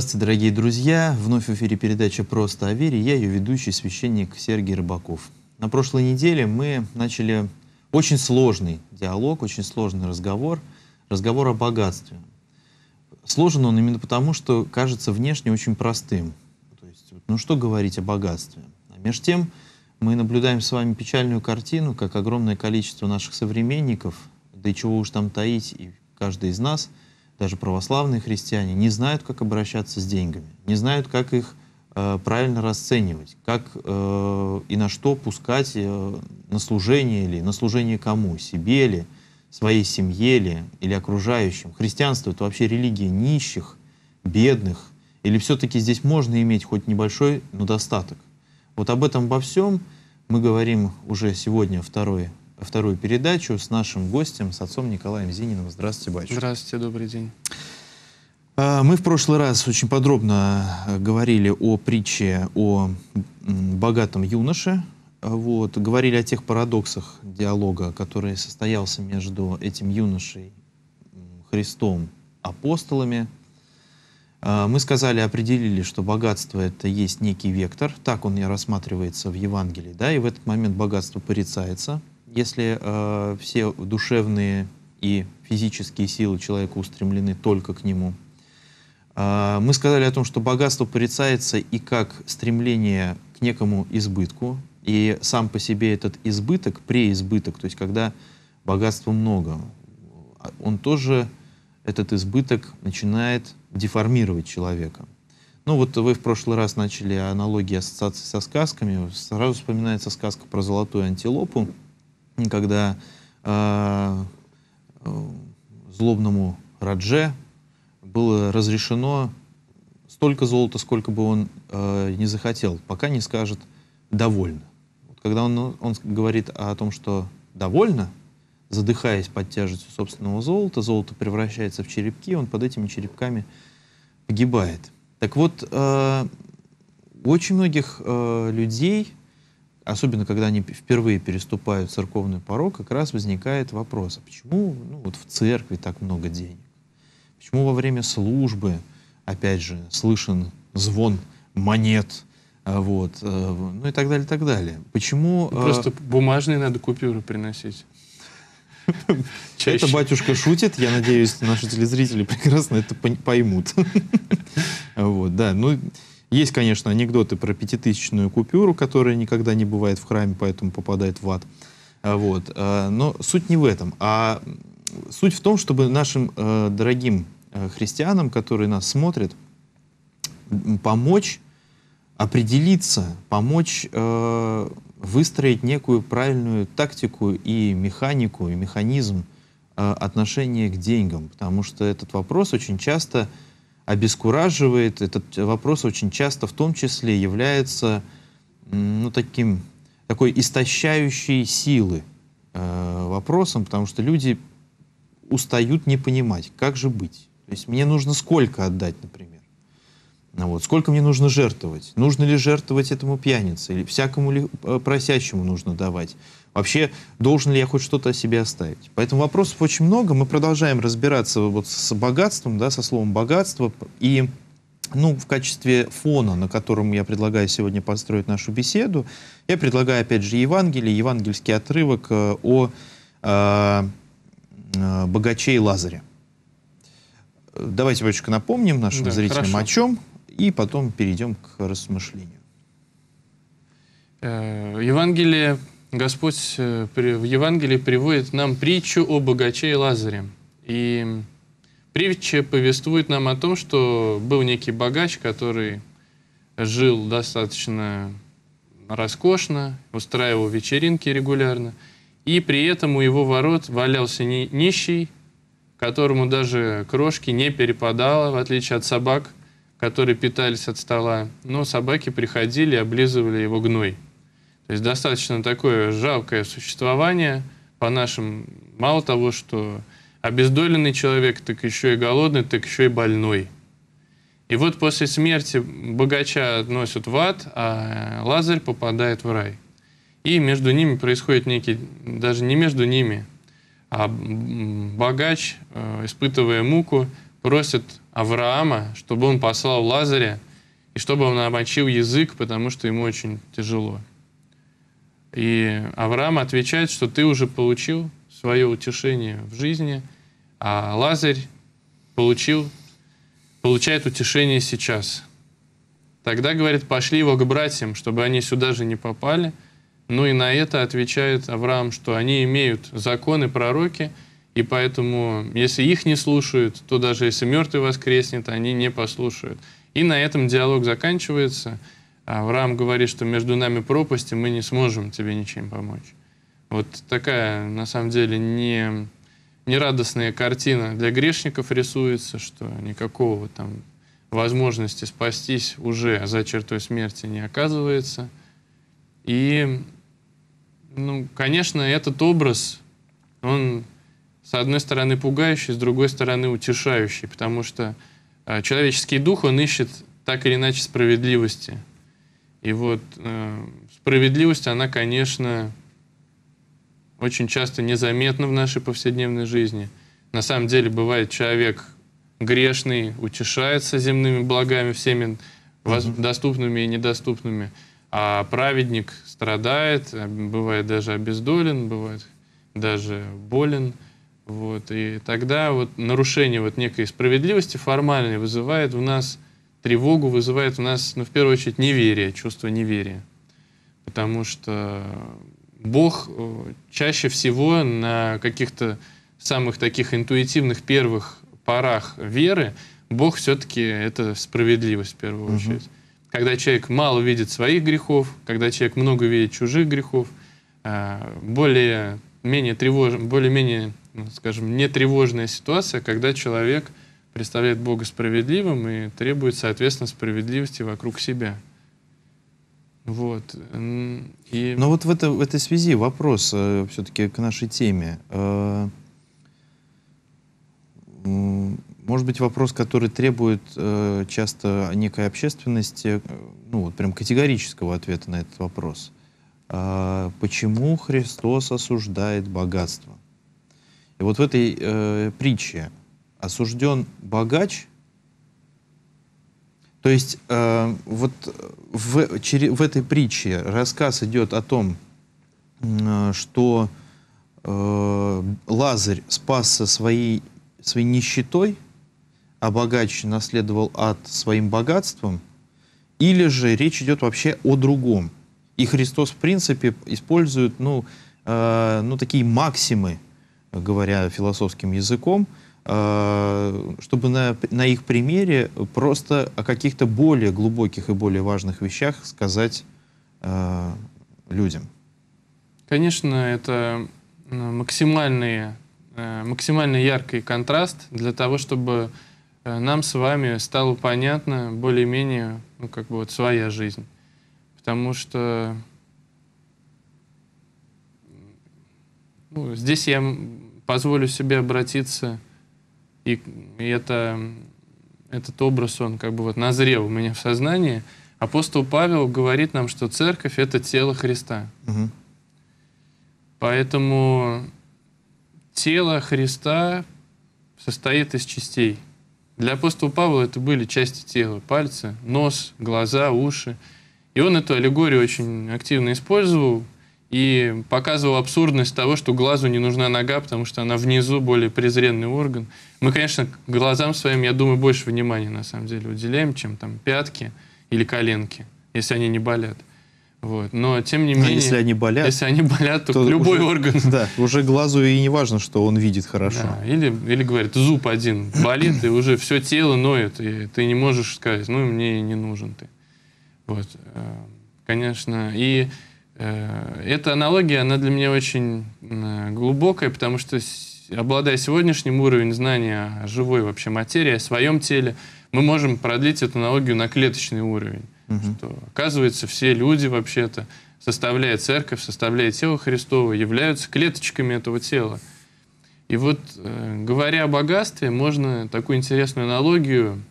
Здравствуйте, дорогие друзья! Вновь в эфире передача «Просто о вере». Я ее ведущий, священник Сергей Рыбаков. На прошлой неделе мы начали очень сложный диалог, очень сложный разговор, разговор о богатстве. Сложен он именно потому, что кажется внешне очень простым. То есть, ну что говорить о богатстве? А между тем мы наблюдаем с вами печальную картину, как огромное количество наших современников, да и чего уж там таить, и каждый из нас – даже православные христиане, не знают, как обращаться с деньгами, не знают, как их э, правильно расценивать, как э, и на что пускать э, на служение или на служение кому, себе ли, своей семье ли или окружающим. Христианство — это вообще религия нищих, бедных, или все-таки здесь можно иметь хоть небольшой, но достаток? Вот об этом обо всем мы говорим уже сегодня, 2 вторую передачу с нашим гостем, с отцом Николаем Зининым. Здравствуйте, батюшка. Здравствуйте, добрый день. А, мы в прошлый раз очень подробно э, говорили о притче о богатом юноше. Вот, говорили о тех парадоксах диалога, который состоялся между этим юношей, Христом, апостолами. А, мы сказали, определили, что богатство — это есть некий вектор. Так он и рассматривается в Евангелии. Да? И в этот момент богатство порицается — если э, все душевные и физические силы человека устремлены только к нему, э, мы сказали о том, что богатство порицается и как стремление к некому избытку, и сам по себе этот избыток, преизбыток, то есть когда богатства много, он тоже, этот избыток начинает деформировать человека. Ну вот вы в прошлый раз начали аналогии ассоциации со сказками. Сразу вспоминается сказка про золотую антилопу когда а, э, злобному Радже было разрешено столько золота, сколько бы он э, не захотел, пока не скажет «довольно». Вот когда он, он говорит о том, что «довольно», задыхаясь под тяжестью собственного золота, золото превращается в черепки, он под этими черепками погибает. Так вот, э, у очень многих э, людей особенно когда они впервые переступают церковный порог, как раз возникает вопрос, а почему ну, вот в церкви так много денег? Почему во время службы, опять же, слышен звон монет, э, вот, э, ну и так далее, и так далее. Почему... Ну, э, просто бумажные надо купюры приносить. Это батюшка шутит, я надеюсь, наши телезрители прекрасно это поймут. Вот, да, ну есть, конечно, анекдоты про пятитысячную купюру, которая никогда не бывает в храме, поэтому попадает в ад. А, вот. А, но суть не в этом, а суть в том, чтобы нашим э, дорогим э, христианам, которые нас смотрят, помочь определиться, помочь э, выстроить некую правильную тактику и механику, и механизм отношения к деньгам. Потому что этот вопрос очень часто обескураживает. Этот вопрос очень часто в том числе является ну, таким, такой истощающей силы э, вопросом, потому что люди устают не понимать, как же быть. То есть мне нужно сколько отдать, например. ну Вот. Сколько мне нужно жертвовать? Нужно ли жертвовать этому пьянице? Или всякому ли э, просящему нужно давать? Вообще, должен ли я хоть что-то о себе оставить? Поэтому вопросов очень много. Мы продолжаем разбираться вот с богатством, да, со словом богатство. И ну, в качестве фона, на котором я предлагаю сегодня построить нашу беседу, я предлагаю, опять же, Евангелие, евангельский отрывок э, о, о, э, о э, богаче и Лазаре. Давайте, Вовчик, напомним нашим да, зрителям хорошо. о чем, и потом перейдем к размышлению. Евангелие Господь э, в Евангелии приводит нам притчу о богаче и Лазаре. И притча повествует нам о том, что был некий богач, который жил достаточно роскошно, устраивал вечеринки регулярно, и при этом у его ворот валялся нищий, которому даже крошки не перепадало, в отличие от собак, которые питались от стола. Но собаки приходили и облизывали его гной – то есть достаточно такое жалкое существование по нашим, мало того, что обездоленный человек, так еще и голодный, так еще и больной. И вот после смерти богача относят в ад, а Лазарь попадает в рай. И между ними происходит некий, даже не между ними, а богач, э, испытывая муку, просит Авраама, чтобы он послал Лазаря и чтобы он обочил язык, потому что ему очень тяжело. И Авраам отвечает, что ты уже получил свое утешение в жизни, а Лазарь получил, получает утешение сейчас. Тогда, говорит, пошли его к братьям, чтобы они сюда же не попали. Ну и на это отвечает Авраам, что они имеют законы пророки, и поэтому, если их не слушают, то даже если мертвый воскреснет, они не послушают. И на этом диалог заканчивается – Авраам говорит, что между нами пропасть, и мы не сможем тебе ничем помочь. Вот такая, на самом деле, не, не радостная картина для грешников рисуется, что никакого там возможности спастись уже за чертой смерти не оказывается. И, ну, конечно, этот образ, он, с одной стороны, пугающий, с другой стороны, утешающий, потому что а, человеческий дух, он ищет так или иначе справедливости – и вот э, справедливость, она, конечно, очень часто незаметна в нашей повседневной жизни. На самом деле бывает человек грешный, утешается земными благами всеми mm доступными и недоступными, а праведник страдает, а бывает даже обездолен, бывает даже болен. Вот. И тогда вот нарушение вот некой справедливости формальной вызывает в нас тревогу вызывает у нас, ну, в первую очередь, неверие, чувство неверия. Потому что Бог э, чаще всего на каких-то самых таких интуитивных первых порах веры, Бог все-таки это справедливость в первую угу. очередь. Когда человек мало видит своих грехов, когда человек много видит чужих грехов, э, более менее тревож, более менее, ну, скажем, нетревожная ситуация, когда человек представляет Бога справедливым и требует, соответственно, справедливости вокруг себя. Вот. И... Но вот в, это, в этой связи вопрос э, все-таки к нашей теме. Э, может быть, вопрос, который требует э, часто некой общественности, э, ну вот прям категорического ответа на этот вопрос. Э, почему Христос осуждает богатство? И вот в этой э, притче осужден богач, то есть э, вот в, чер, в этой притче рассказ идет о том, э, что э, Лазарь спасся своей, своей нищетой, а богач наследовал ад своим богатством, или же речь идет вообще о другом. И Христос, в принципе, использует ну, э, ну, такие максимы, говоря философским языком, э, Э, чтобы на, на их примере просто о каких-то более глубоких и более важных вещах сказать э, людям? Конечно, это э, максимальный, э, максимально яркий контраст для того, чтобы нам с вами стало понятно более-менее ну, как бы вот своя жизнь. Потому что ну, здесь я позволю себе обратиться и, это, этот образ, он как бы вот назрел у меня в сознании. Апостол Павел говорит нам, что церковь — это тело Христа. Угу. Поэтому тело Христа состоит из частей. Для апостола Павла это были части тела, пальцы, нос, глаза, уши. И он эту аллегорию очень активно использовал, и показывал абсурдность того, что глазу не нужна нога, потому что она внизу более презренный орган. Мы, конечно, глазам своим, я думаю, больше внимания на самом деле уделяем, чем там пятки или коленки, если они не болят. Вот. Но тем не а менее, а если они болят, если они болят, то, то любой уже, орган. Да, уже глазу и не важно, что он видит хорошо. Да, или, или говорит, зуб один болит, и уже все тело ноет, и ты не можешь сказать, ну мне не нужен ты. Вот, э, конечно, и Э, эта аналогия, она для меня очень э, глубокая, потому что, обладая сегодняшним уровнем знания о живой вообще материи, о своем теле, мы можем продлить эту аналогию на клеточный уровень. Угу. Что, оказывается, все люди вообще-то, составляя церковь, составляя тело Христово, являются клеточками этого тела. И вот, э, говоря о богатстве, можно такую интересную аналогию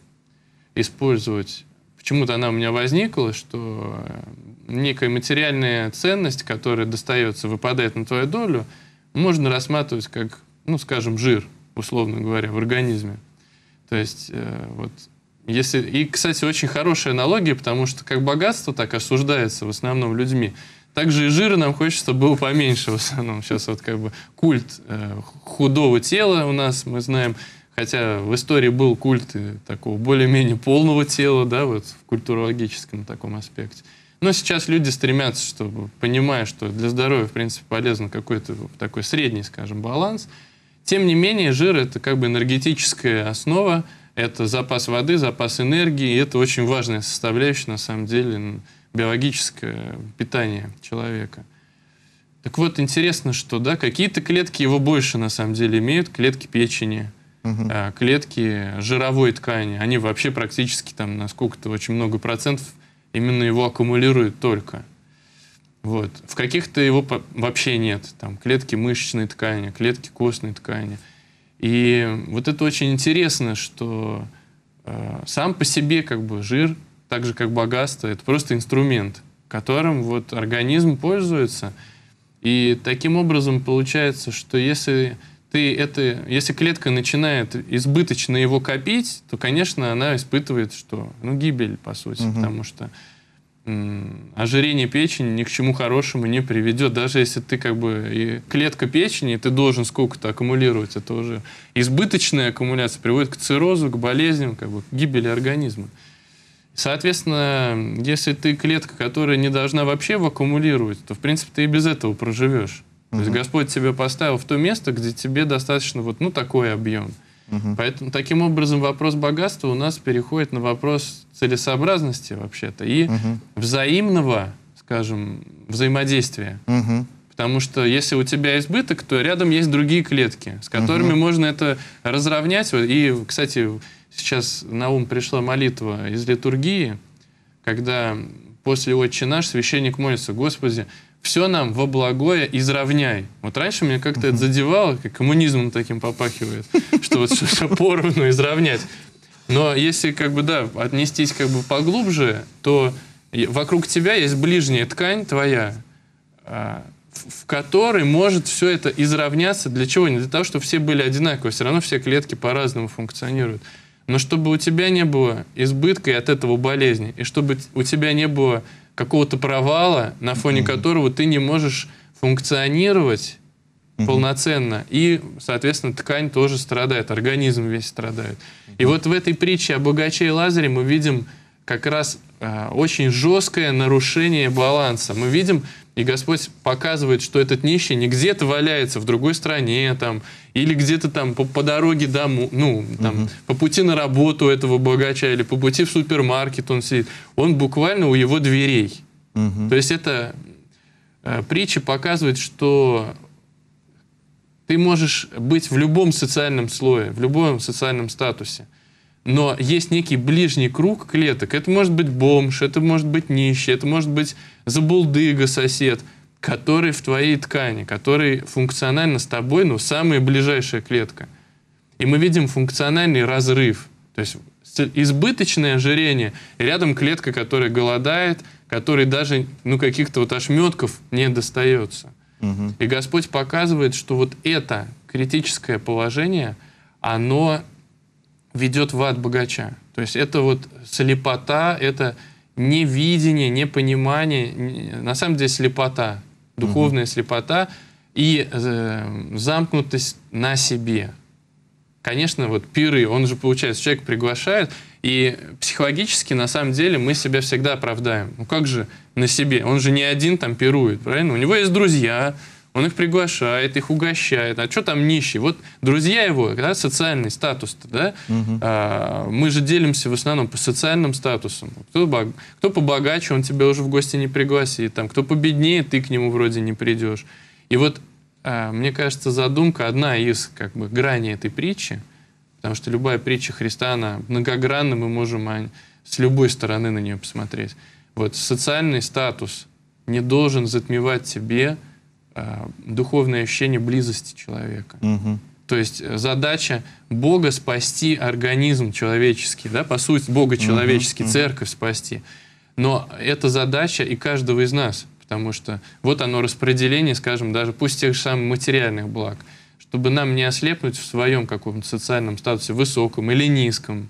использовать почему-то она у меня возникла, что э, некая материальная ценность, которая достается, выпадает на твою долю, можно рассматривать как, ну, скажем, жир, условно говоря, в организме. То есть э, вот если и, кстати, очень хорошая аналогия, потому что как богатство так осуждается в основном людьми, Так же и жира нам хочется было поменьше в основном. Сейчас вот как бы культ э, худого тела у нас, мы знаем, Хотя в истории был культ такого более-менее полного тела, да, вот в культурологическом таком аспекте. Но сейчас люди стремятся, чтобы, понимая, что для здоровья, в принципе, полезно какой-то такой средний, скажем, баланс. Тем не менее, жир – это как бы энергетическая основа, это запас воды, запас энергии, и это очень важная составляющая, на самом деле, биологическое питание человека. Так вот, интересно, что да, какие-то клетки его больше, на самом деле, имеют, клетки печени – угу. клетки жировой ткани, они вообще практически там на сколько-то очень много процентов именно его аккумулируют только. Вот. В каких-то его вообще нет. Там клетки мышечной ткани, клетки костной ткани. И вот это очень интересно, что э, сам по себе как бы жир, так же как богатство, это просто инструмент, которым вот организм пользуется. И таким образом получается, что если ты это, если клетка начинает избыточно его копить, то, конечно, она испытывает, что, ну, гибель, по сути, угу. потому что ожирение печени ни к чему хорошему не приведет. Даже если ты как бы и клетка печени, ты должен сколько-то аккумулировать, это уже избыточная аккумуляция приводит к циррозу, к болезням, как бы, к гибели организма. Соответственно, если ты клетка, которая не должна вообще аккумулировать, то, в принципе, ты и без этого проживешь. То есть Господь тебя поставил в то место, где тебе достаточно вот ну, такой объем. Угу. Поэтому таким образом вопрос богатства у нас переходит на вопрос целесообразности вообще-то и угу. взаимного, скажем, взаимодействия. Угу. Потому что если у тебя избыток, то рядом есть другие клетки, с которыми угу. можно это разровнять. И, кстати, сейчас на ум пришла молитва из литургии, когда после «Отче наш» священник молится, «Господи, все нам во благое изравняй. Вот раньше меня как-то uh-huh. это задевало, как коммунизмом таким попахивает, что вот все поровну изравнять. Но если как бы, да, отнестись как бы поглубже, то вокруг тебя есть ближняя ткань твоя, а, в которой может все это изравняться. Для чего? Не для того, чтобы все были одинаковы. Все равно все клетки по-разному функционируют. Но чтобы у тебя не было избытка и от этого болезни, и чтобы у тебя не было какого-то провала, на фоне mm которого ты не можешь функционировать mm полноценно. И, соответственно, ткань тоже страдает, организм весь страдает. mm И вот в этой притче о богаче и лазере мы видим как раз э, очень жесткое нарушение баланса. Мы видим и Господь показывает, что этот нищий не где-то валяется в другой стране, там, или где-то там по, по дороге дому, ну, там, угу. по пути на работу этого богача, или по пути в супермаркет он сидит. Он буквально у его дверей. Угу. То есть это э, притча показывает, что ты можешь быть в любом социальном слое, в любом социальном статусе но есть некий ближний круг клеток. Это может быть бомж, это может быть нищий, это может быть забулдыга сосед, который в твоей ткани, который функционально с тобой, ну, самая ближайшая клетка. И мы видим функциональный разрыв. То есть избыточное ожирение, рядом клетка, которая голодает, которой даже ну, каких-то вот ошметков не достается. Угу. И Господь показывает, что вот это критическое положение, оно ведет в ад богача. То есть это вот слепота, это невидение, непонимание, на самом деле слепота, духовная угу. слепота и э, замкнутость на себе. Конечно, вот пиры, он же, получается, человек приглашает, и психологически, на самом деле, мы себя всегда оправдаем. Ну как же на себе? Он же не один там пирует, правильно? У него есть друзья, он их приглашает, их угощает. А что там нищий? Вот друзья его, да, социальный статус, да? Угу. А, мы же делимся в основном по социальным статусам. Кто, бог... кто побогаче, он тебя уже в гости не пригласит. Там, кто победнее, ты к нему вроде не придешь. И вот, а, мне кажется, задумка одна из как бы граней этой притчи, потому что любая притча Христа, она многогранна, мы можем а, с любой стороны на нее посмотреть. Вот социальный статус не должен затмевать тебе Э, духовное ощущение близости человека. Угу. То есть э, задача Бога спасти организм человеческий, да, по сути, Бога человеческий, угу. церковь спасти. Но это задача и каждого из нас, потому что вот оно распределение, скажем, даже пусть тех же самых материальных благ, чтобы нам не ослепнуть в своем каком-то социальном статусе, высоком или низком,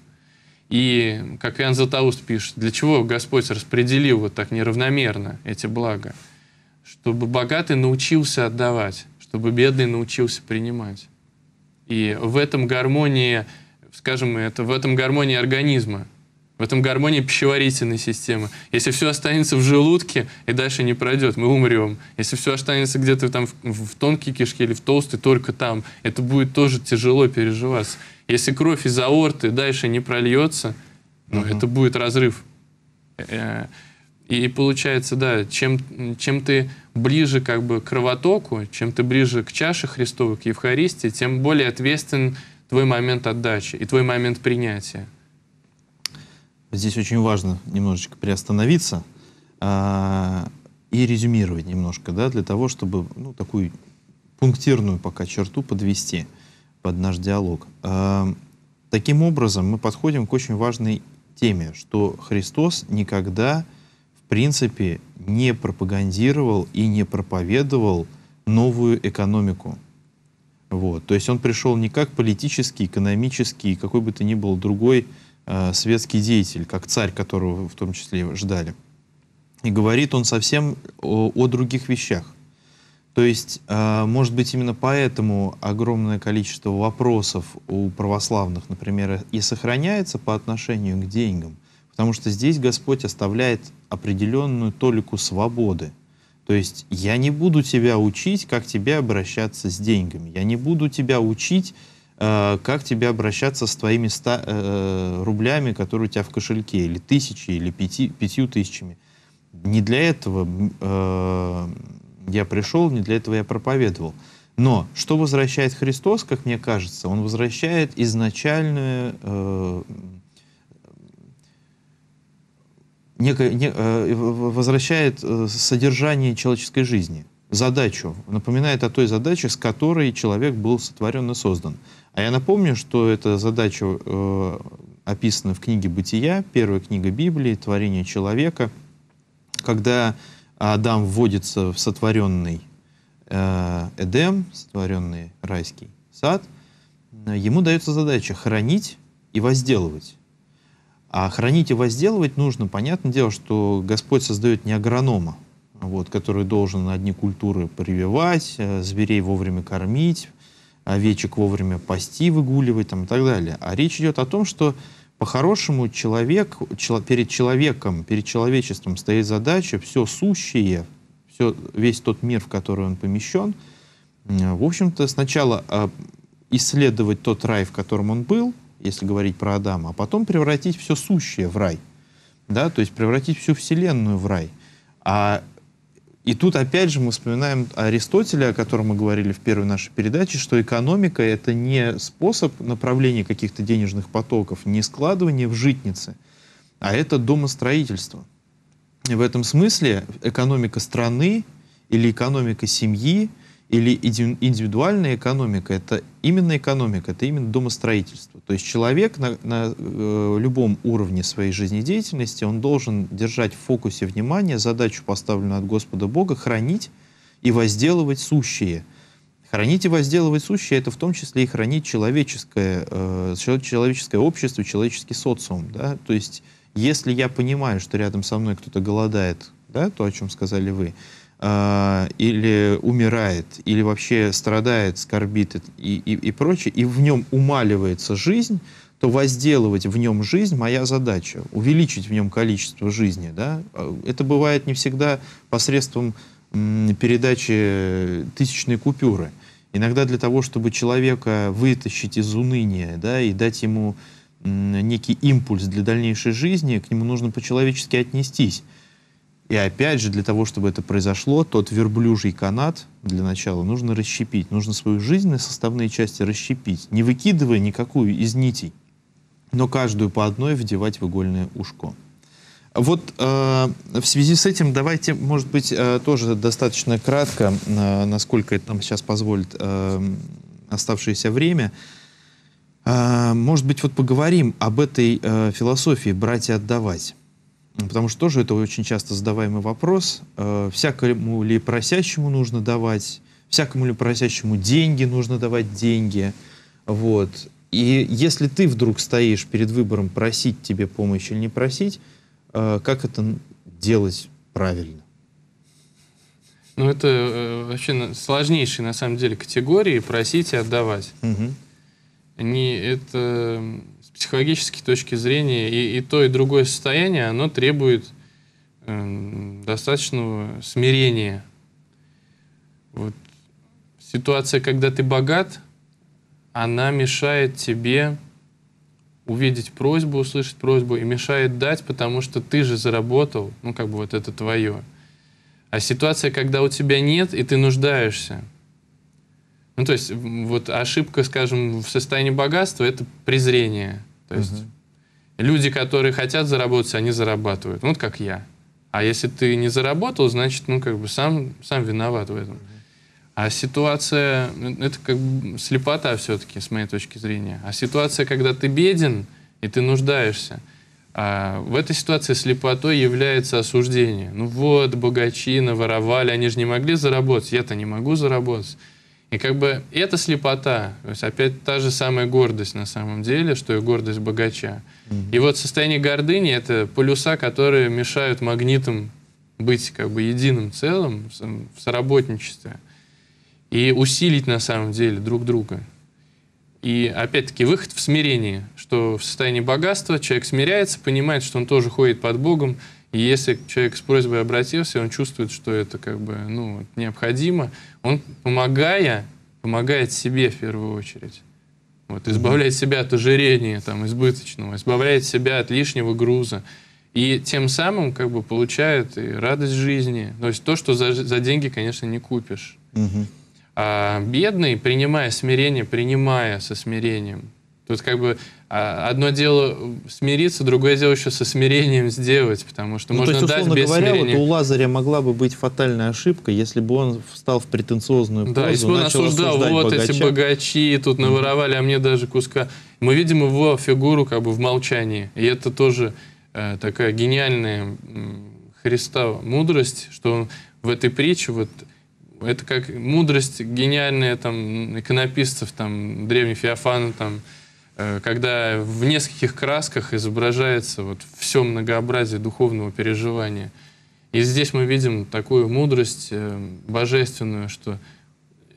и, как Иоанн Златоуст пишет, для чего Господь распределил вот так неравномерно эти блага? чтобы богатый научился отдавать, чтобы бедный научился принимать. И в этом гармонии, скажем, это в этом гармонии организма, в этом гармонии пищеварительной системы. Если все останется в желудке и дальше не пройдет, мы умрем. Если все останется где-то там в, в тонкой кишке или в толстой, только там, это будет тоже тяжело переживаться. Если кровь из аорты дальше не прольется, ну, угу. это будет разрыв. Э, и получается, да, чем, чем ты ближе как бы к кровотоку, чем ты ближе к чаше Христовой, к Евхаристии, тем более ответственен твой момент отдачи и твой момент принятия. Здесь очень важно немножечко приостановиться а, и резюмировать немножко, да, для того, чтобы ну, такую пунктирную пока черту подвести под наш диалог. А, таким образом, мы подходим к очень важной теме, что Христос никогда не в принципе не пропагандировал и не проповедовал новую экономику. Вот. То есть он пришел не как политический, экономический, какой бы то ни был другой э, светский деятель, как царь, которого в том числе ждали. И говорит он совсем о, о других вещах. То есть, э, может быть, именно поэтому огромное количество вопросов у православных, например, и сохраняется по отношению к деньгам – Потому что здесь Господь оставляет определенную толику свободы. То есть я не буду тебя учить, как тебе обращаться с деньгами. Я не буду тебя учить, э, как тебе обращаться с твоими ста э, э, рублями, которые у тебя в кошельке, или тысячи, или пяти, пятью тысячами. Не для этого я пришел, не для этого я проповедовал. Но что возвращает Христос, как мне кажется, он возвращает изначальную некое, не, э, возвращает э, содержание человеческой жизни, задачу, напоминает о той задаче, с которой человек был сотворен и создан. А я напомню, что эта задача э, описана в книге «Бытия», первая книга Библии, «Творение человека», когда Адам вводится в сотворенный э, Эдем, сотворенный райский сад, ему дается задача хранить и возделывать. А хранить и возделывать нужно, понятное дело, что Господь создает не агронома, вот, который должен одни культуры прививать, э, зверей вовремя кормить, овечек вовремя пасти, выгуливать там, и так далее. А речь идет о том, что по-хорошему человек, перед человеком, перед человечеством стоит задача все сущее, все, весь тот мир, в который он помещен, э, в общем-то, сначала э, исследовать тот рай, в котором он был, если говорить про Адама, а потом превратить все сущее в рай, да, то есть превратить всю Вселенную в рай. А и тут опять же мы вспоминаем Аристотеля, о котором мы говорили в первой нашей передаче, что экономика — это не способ направления каких-то денежных потоков, не складывание в житницы, а это домостроительство. И в этом смысле экономика страны или экономика семьи — или индивидуальная экономика, это именно экономика, это именно домостроительство. То есть человек на, на э, любом уровне своей жизнедеятельности, он должен держать в фокусе внимания задачу, поставленную от Господа Бога, хранить и возделывать сущие. Хранить и возделывать сущие — это в том числе и хранить человеческое, э, человеческое общество, человеческий социум. Да? То есть если я понимаю, что рядом со мной кто-то голодает, да, то, о чем сказали вы, а, или умирает, или вообще страдает, скорбит и, и, и прочее, и в нем умаливается жизнь, то возделывать в нем жизнь моя задача, увеличить в нем количество жизни. Да? А, это бывает не всегда посредством передачи тысячной купюры. Иногда для того, чтобы человека вытащить из уныния да, и дать ему некий импульс для дальнейшей жизни, к нему нужно по-человечески отнестись. И опять же, для того, чтобы это произошло, тот верблюжий канат для начала нужно расщепить. Нужно свою жизненные составные части расщепить, не выкидывая никакую из нитей, но каждую по одной вдевать в игольное ушко. Вот э, в связи с этим давайте, может быть, э, тоже достаточно кратко, э, насколько это нам сейчас позволит э, оставшееся время, э, может быть, вот поговорим об этой э, философии «брать и отдавать». Потому что тоже это очень часто задаваемый вопрос. Э, всякому ли просящему нужно давать, всякому ли просящему деньги нужно давать деньги. Вот. И если ты вдруг стоишь перед выбором, просить тебе помощь или не просить, э, как это делать правильно? Ну, это э, вообще сложнейшие, на самом деле, категории просить и отдавать. Угу. Не, это психологической точки зрения и, и то, и другое состояние, оно требует э, достаточного смирения. Вот. Ситуация, когда ты богат, она мешает тебе увидеть просьбу, услышать просьбу и мешает дать, потому что ты же заработал, ну как бы вот это твое. А ситуация, когда у тебя нет и ты нуждаешься – ну, то есть, вот ошибка, скажем, в состоянии богатства – это презрение. То есть, угу. люди, которые хотят заработать, они зарабатывают. Ну, вот как я. А если ты не заработал, значит, ну, как бы сам, сам виноват в этом. Угу. А ситуация, это как бы слепота все-таки, с моей точки зрения. А ситуация, когда ты беден и ты нуждаешься, а в этой ситуации слепотой является осуждение. Ну вот, богачи наворовали, они же не могли заработать, я-то не могу заработать. И как бы это слепота, то есть опять та же самая гордость на самом деле, что и гордость богача. Mm-hmm. И вот состояние гордыни — это полюса, которые мешают магнитам быть как бы единым целым в соработничестве и усилить на самом деле друг друга. И опять-таки выход в смирение, что в состоянии богатства человек смиряется, понимает, что он тоже ходит под Богом, и если человек с просьбой обратился, он чувствует, что это как бы ну, необходимо, он, помогая, помогает себе в первую очередь. Вот, избавляет себя от ожирения там, избыточного, избавляет себя от лишнего груза. И тем самым как бы получает и радость жизни. То есть то, что за, за деньги, конечно, не купишь. Угу. А бедный, принимая смирение, принимая со смирением, Тут как бы а, одно дело смириться, другое дело еще со смирением сделать, потому что ну, можно то есть, условно дать без говоря, смирения. вот у Лазаря могла бы быть фатальная ошибка, если бы он встал в претенциозную позу, Да, если бы он осуждал, вот богача. эти богачи тут наворовали, а мне даже куска. Мы видим его фигуру как бы в молчании, и это тоже э, такая гениальная Христа мудрость, что он в этой притче вот это как мудрость гениальная там иконописцев, там древних Феофана, там Э, когда в нескольких красках изображается вот все многообразие духовного переживания. И здесь мы видим такую мудрость э, божественную, что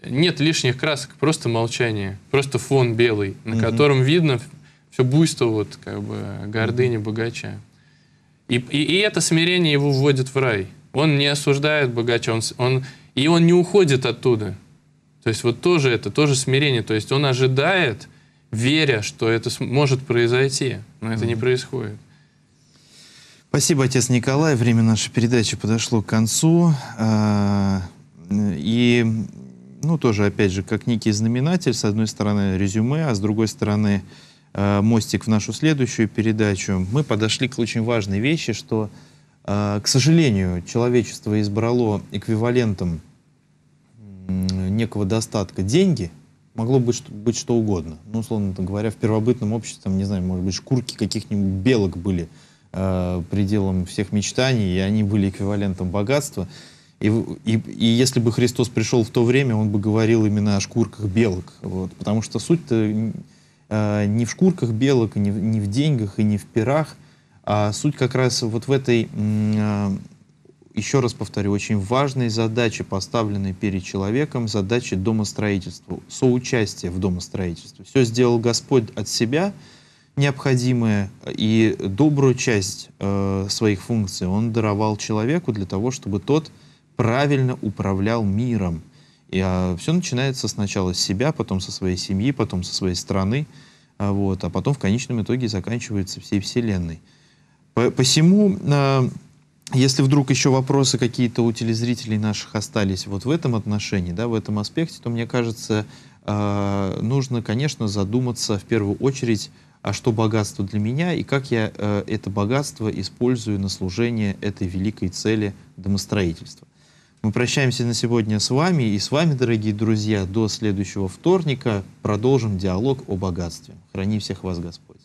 нет лишних красок, просто молчание, просто фон белый, на угу. котором видно все буйство вот как бы гордыни богача. И, и, и это смирение его вводит в рай. Он не осуждает богача, он, он, и он не уходит оттуда. То есть вот тоже это, тоже смирение. То есть он ожидает, веря, что это может произойти, но это не происходит. Спасибо, отец Николай. Время нашей передачи подошло к концу. А, и, ну, тоже, опять же, как некий знаменатель, с одной стороны, резюме, а с другой стороны, а, мостик в нашу следующую передачу, мы подошли к очень важной вещи, что, а, к сожалению, человечество избрало эквивалентом некого достатка деньги – могло быть что, быть что угодно. Ну, условно говоря, в первобытном обществе, там, не знаю, может быть, шкурки каких-нибудь белок были э, пределом всех мечтаний, и они были эквивалентом богатства. И, и, и если бы Христос пришел в то время, он бы говорил именно о шкурках белок. Вот, потому что суть-то э, не в шкурках белок, не, не в деньгах, и не в пирах, а суть как раз вот в этой... Э, еще раз повторю, очень важные задачи, поставленные перед человеком, задачи домостроительства, соучастия в домостроительстве. Все сделал Господь от себя необходимое, и добрую часть э, своих функций Он даровал человеку для того, чтобы тот правильно управлял миром. И э, а, все начинается сначала с себя, потом со своей семьи, потом со своей страны, э, вот, а потом в конечном итоге заканчивается всей Вселенной. По посему... Э, если вдруг еще вопросы какие-то у телезрителей наших остались вот в этом отношении, да, в этом аспекте, то мне кажется, э, нужно, конечно, задуматься в первую очередь, а что богатство для меня и как я э, это богатство использую на служение этой великой цели домостроительства. Мы прощаемся на сегодня с вами и с вами, дорогие друзья, до следующего вторника. Продолжим диалог о богатстве. Храни всех вас Господь.